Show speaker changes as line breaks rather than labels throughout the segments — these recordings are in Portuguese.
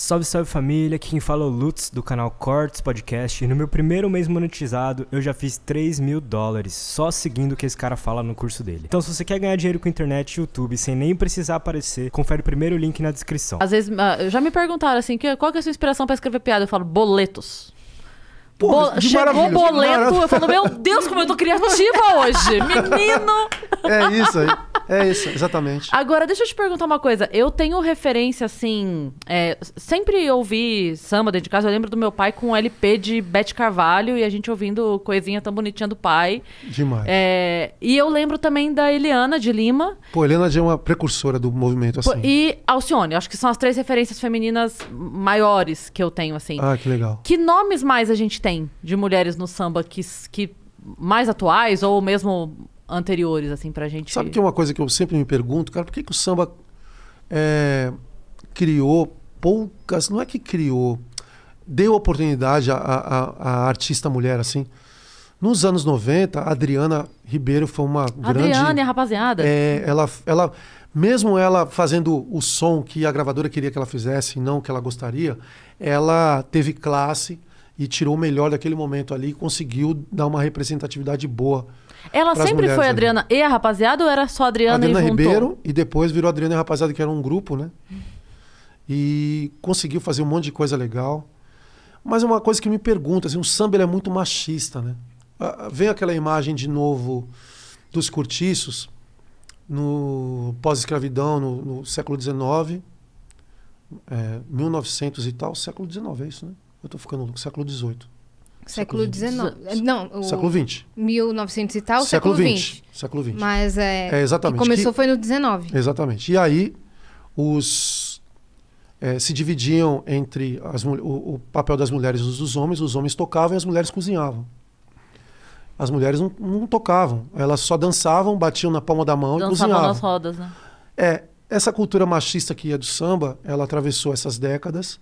Salve, salve família, aqui quem fala é o Lutz do canal Cortes Podcast e no meu primeiro mês monetizado eu já fiz 3 mil dólares só seguindo o que esse cara fala no curso dele. Então se você quer ganhar dinheiro com internet e YouTube sem nem precisar aparecer, confere o primeiro link na descrição. Às vezes ah, já me perguntaram assim, qual que é a sua inspiração para escrever piada? Eu falo, boletos. Pô, Bo chegou o boleto, eu falo, meu Deus, como eu tô criativa hoje. Menino!
É isso aí. É isso, exatamente.
Agora, deixa eu te perguntar uma coisa. Eu tenho referência, assim. É, sempre ouvi samba dentro de casa. Eu lembro do meu pai com um LP de Bete Carvalho e a gente ouvindo coisinha tão bonitinha do pai. Demais. É, e eu lembro também da Eliana de Lima.
Pô, Eliana já é uma precursora do movimento assim.
E Alcione, acho que são as três referências femininas maiores que eu tenho, assim. Ah, que legal. Que nomes mais a gente tem? tem de mulheres no samba que, que mais atuais ou mesmo anteriores, assim, pra gente. Sabe que é uma
coisa que eu sempre me pergunto, cara, por que, que o samba é, criou poucas. Não é que criou, deu oportunidade à, artista mulher, assim. Nos anos 90, a Adriana Ribeiro foi uma Adriana grande... Adriana e a
rapaziada. É,
ela, ela, mesmo ela fazendo o som que a gravadora queria que ela fizesse, não que ela gostaria, ela teve classe, e tirou o melhor daquele momento ali e conseguiu dar uma representatividade boa. Ela sempre foi Adriana
e a rapaziada ou era só Adriana, Adriana e Ribeiro
e depois virou Adriana e a rapaziada que era um grupo, né? E conseguiu fazer um monte de coisa legal. Mas uma coisa que me pergunta, assim, o samba é muito machista, né? Vem aquela imagem de novo dos cortiços no pós-escravidão, no, no, século XIX, é, 1900 e tal, século XIX, é isso, né? Eu estou ficando louco, século XVIII.
Século XIX. Eh, não, o século XX. 1900 e tal, século XX. Século XX. Mas é. é exatamente. Que começou que, foi no XIX.
Exatamente. E aí, os. É, se dividiam entre as, o, o, papel das mulheres e dos homens. Os homens tocavam e as mulheres cozinhavam. As mulheres não, não tocavam. Elas só dançavam, batiam na palma da mão dançavam e cozinhavam. nas rodas, né? É. Essa cultura machista que é do samba, ela atravessou essas décadas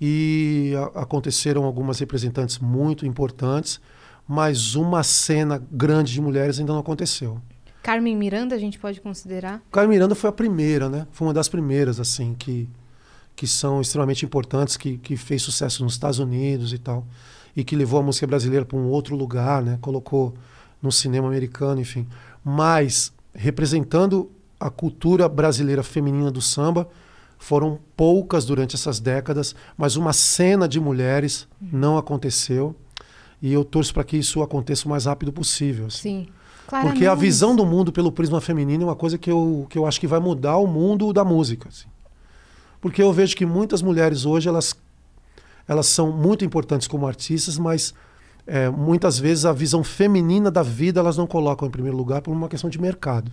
e a, aconteceram algumas representantes muito importantes, mas uma cena grande de mulheres ainda não aconteceu.
Carmen Miranda a gente pode
considerar? Carmen Miranda foi a primeira, né? Foi uma das primeiras, assim, que, que são extremamente importantes, que, que fez sucesso nos Estados Unidos e tal, e que levou a música brasileira para um outro lugar, né? Colocou no cinema americano, enfim. Mas representando a cultura brasileira feminina do samba, foram poucas durante essas décadas, mas uma cena de mulheres não aconteceu. E eu torço para que isso aconteça o mais rápido possível. Assim. Sim. Claramente. Porque a visão do mundo pelo prisma feminino é uma coisa que eu, que eu acho que vai mudar o mundo da música. Assim. Porque eu vejo que muitas mulheres hoje, elas, elas são muito importantes como artistas, mas é, muitas vezes a visão feminina da vida elas não colocam em primeiro lugar por uma questão de mercado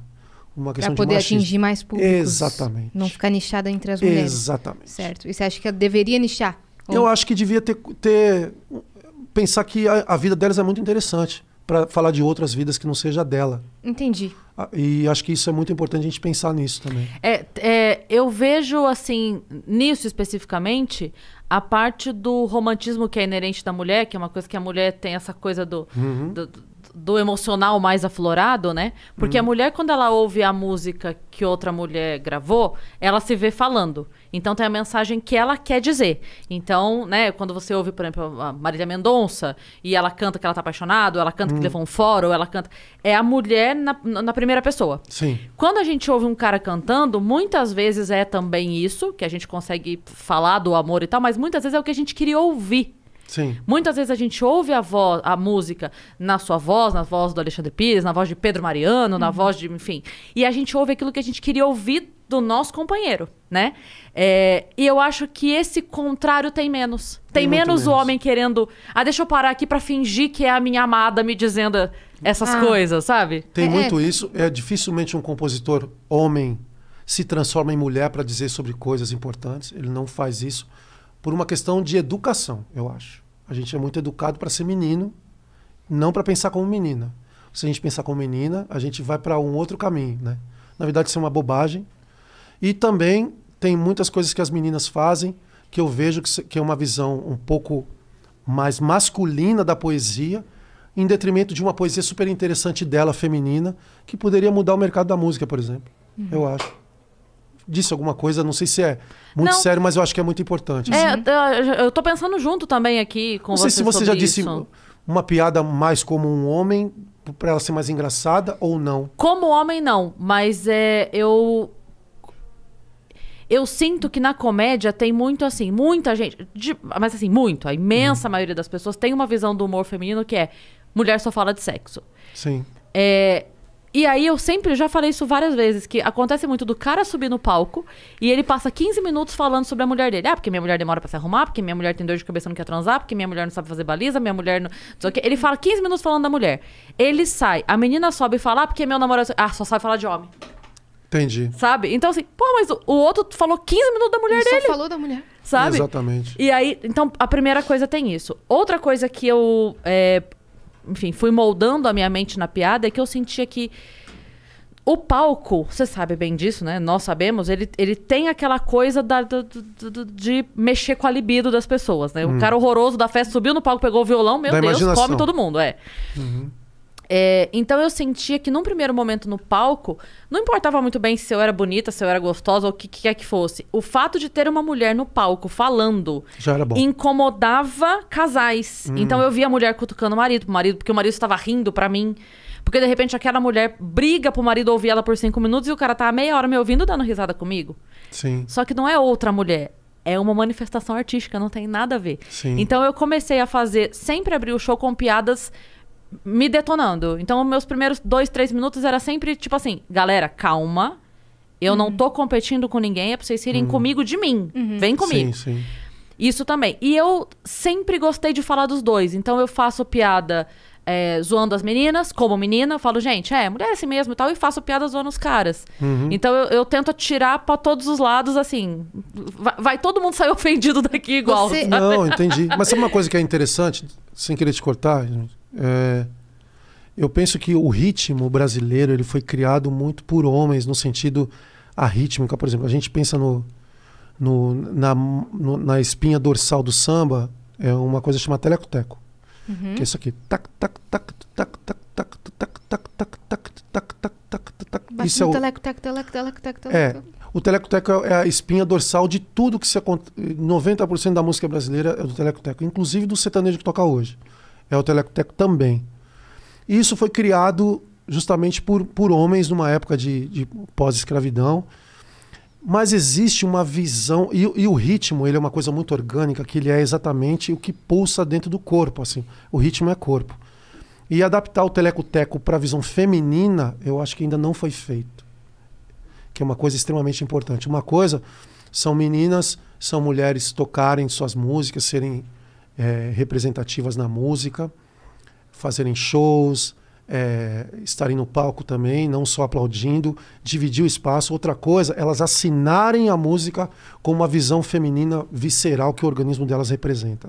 uma questão poder atingir mais públicos. Exatamente.
Não ficar nichada entre as mulheres. Exatamente. Certo. E você acha que deveria nichar?
Ou... Eu acho que devia ter, ter pensar que a, a, vida delas é muito interessante para falar de outras vidas que não seja dela. Entendi. E acho que isso é muito importante a gente pensar nisso também.
É, é, eu vejo, assim, nisso especificamente, a parte do romantismo que é inerente da mulher, que é uma coisa que a mulher tem essa coisa do, uhum. do do emocional mais aflorado, né? Porque hum. a uhum. mulher, quando ela ouve a música que outra mulher gravou, ela se vê falando. Então tem a mensagem que ela quer dizer. Então, né, quando você ouve, por exemplo, a Marília Mendonça e ela canta que ela tá apaixonada, ela canta hum. que levou um fora, ou ela canta. É a mulher na, na primeira pessoa. Sim. Quando a gente ouve um cara cantando, muitas vezes é também isso, que a gente consegue falar do amor e tal, mas muitas vezes é o que a gente queria ouvir. Sim. Muitas vezes a gente ouve a voz, a música na sua voz, na voz do Alexandre Pires, na voz de Pedro Mariano, uhum. na voz de, enfim, e a gente ouve aquilo que a gente queria ouvir do nosso companheiro, né? É, e eu acho que esse contrário tem menos. Tem menos, o homem querendo. Ah, deixa eu parar aqui para fingir que é a minha amada me dizendo essas ah. coisas, sabe? Tem é, é. muito isso.
É dificilmente um compositor homem se transforma em mulher para dizer sobre coisas importantes. Ele não faz isso por uma questão de educação, eu acho. A gente é muito educado para ser menino, não para pensar como menina. Se a gente pensar como menina, a gente vai para um outro caminho, né? Na verdade, isso é uma bobagem. E também tem muitas coisas que as meninas fazem que eu vejo que é uma visão um pouco mais masculina da poesia, em detrimento de uma poesia super interessante dela, feminina, que poderia mudar o mercado da música, por exemplo. Uhum. Eu acho disse alguma coisa, não sei se é muito não. sério, mas eu acho que é muito importante. É,
assim. eu tô pensando junto também aqui com você. Não sei se você já disse isso.
uma piada mais como um homem, para ela ser mais engraçada ou não.
Como homem, não, mas é, eu. Eu sinto que na comédia tem muito assim, muita gente. De, mas assim, muito, a imensa hum. maioria das pessoas tem uma visão do humor feminino que é mulher só fala de sexo. Sim. É, e aí eu sempre, eu já falei isso várias vezes, que acontece muito do cara subir no palco e ele passa 15 minutos falando sobre a mulher dele. Ah, porque minha mulher demora para se arrumar, porque minha mulher tem dor de cabeça não quer transar, porque minha mulher não sabe fazer baliza, minha mulher não. não ele fala 15 minutos falando da mulher. Ele sai, a menina sobe e fala, ah, porque meu namorado. Ah, só sabe falar de homem. Entendi. Sabe? Então, assim, pô, mas o outro falou 15 minutos da mulher Ele dele. Só falou da mulher. Sabe? Exatamente. E aí, então, a primeira coisa tem isso. Outra coisa que eu. É, enfim, fui moldando a minha mente na piada, é que eu sentia que o palco, você sabe bem disso, né? Nós sabemos, ele, ele tem aquela coisa da, do, do, do, de mexer com a libido das pessoas, né? Hum. O cara horroroso da festa subiu no palco, pegou o violão, meu da Deus, come todo mundo, é. Uhum. É, então eu sentia que num primeiro momento no palco, não importava muito bem se eu era bonita, se eu era gostosa ou o que quer que fosse. O fato de ter uma mulher no palco falando incomodava casais. Hum. Então eu via a mulher cutucando o marido, o marido, porque o marido estava rindo para mim. Porque de repente aquela mulher briga pro marido ouvir ela por cinco minutos e o cara tá a meia hora me ouvindo dando risada comigo. Sim. Só que não é outra mulher. É uma manifestação artística, não tem nada a ver. Sim. Então eu comecei a fazer, sempre abrir o show com piadas me detonando. Então, meus primeiros dois, três minutos era sempre tipo assim: galera, calma. Eu uhum. não tô competindo com ninguém, é pra vocês irem uhum. comigo de mim. Uhum. Vem comigo. Sim, sim. Isso também. E eu sempre gostei de falar dos dois. Então eu faço piada é, zoando as meninas, como menina, eu falo, gente, é, mulher é assim mesmo e tal, e faço piada zoando os caras. Uhum. Então eu, eu, tento atirar pra todos os lados, assim. Vai, vai todo mundo sair ofendido daqui igual. Você... Não, entendi. Mas é uma
coisa que é interessante, sem querer te cortar, é, eu penso que o ritmo brasileiro ele foi criado muito por homens no sentido a rítmica, por exemplo. A gente pensa no, no, na, no, na espinha dorsal do samba é uma coisa chamada telecoteco. Uhum. Que é isso aqui. Tac, tac, tac, tac, tac, tac, tac, tac, tac,
tac, tac, tac, tac, tac. Isso é o telecoteco, teleco, teleco, teleco, teleco. É.
O telecoteco é a espinha dorsal de tudo que se acontece. 90% da música brasileira é do telecoteco, inclusive do sertanejo que toca hoje. É o Telecoteco também. E isso foi criado justamente por, por homens numa época de, de pós-escravidão. Mas existe uma visão, e, e, o ritmo ele é uma coisa muito orgânica, que ele é exatamente o que pulsa dentro do corpo. assim O ritmo é corpo. E adaptar o telecoteco para a visão feminina, eu acho que ainda não foi feito. Que é uma coisa extremamente importante. Uma coisa são meninas, são mulheres tocarem suas músicas, serem é, representativas na música, fazerem shows, é, estarem no palco também, não só aplaudindo, dividir o espaço. Outra coisa, elas assinarem a música com uma visão feminina visceral que o organismo delas representa.